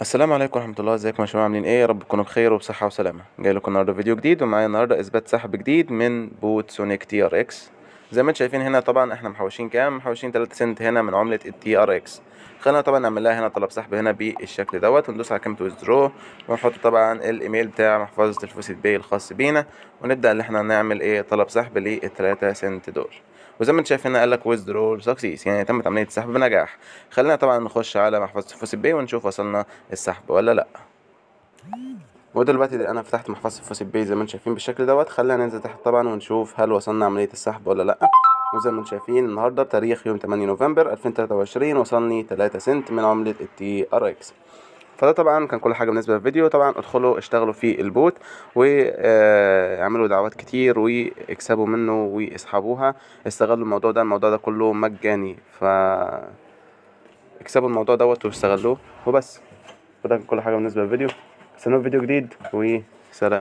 السلام عليكم ورحمه الله ازيكم يا شباب عاملين ايه يا رب تكونوا بخير وبصحه وسلامه جاي لكم النهارده فيديو جديد ومعايا النهارده اثبات سحب جديد من بوت سونيك تي ار اكس زي ما انتم شايفين هنا طبعا احنا محوشين كام محوشين 3 سنت هنا من عمله التي ار اكس خلينا طبعا نعمل لها هنا طلب سحب هنا بالشكل دوت وندوس على كلمه ويزدرو ونحط طبعا الايميل بتاع محفظه الفوسيت باي الخاص بينا ونبدا ان احنا نعمل ايه طلب سحب لل 3 سنت دول وزي ما انت شايف هنا قال لك ويزدرول سكسيس يعني تمت عمليه السحب بنجاح خلينا طبعا نخش على محفظه بي ونشوف وصلنا السحب ولا لا ودلوقتي انا فتحت محفظه بي زي ما انت شايفين بالشكل دوت خلينا ننزل تحت طبعا ونشوف هل وصلنا عمليه السحب ولا لا وزي ما انت شايفين النهارده بتاريخ يوم 8 نوفمبر 2023 وصلني 3 سنت من عمله التي ار اكس فده طبعا كان كل حاجه بالنسبه للفيديو طبعا ادخلوا اشتغلوا في البوت واعملوا آه، دعوات كتير واكسبوا منه واسحبوها استغلوا الموضوع ده الموضوع ده كله مجاني ف اكسبوا الموضوع دوت واستغلوه وبس وده كل حاجه بالنسبه للفيديو استنوا فيديو جديد وسلام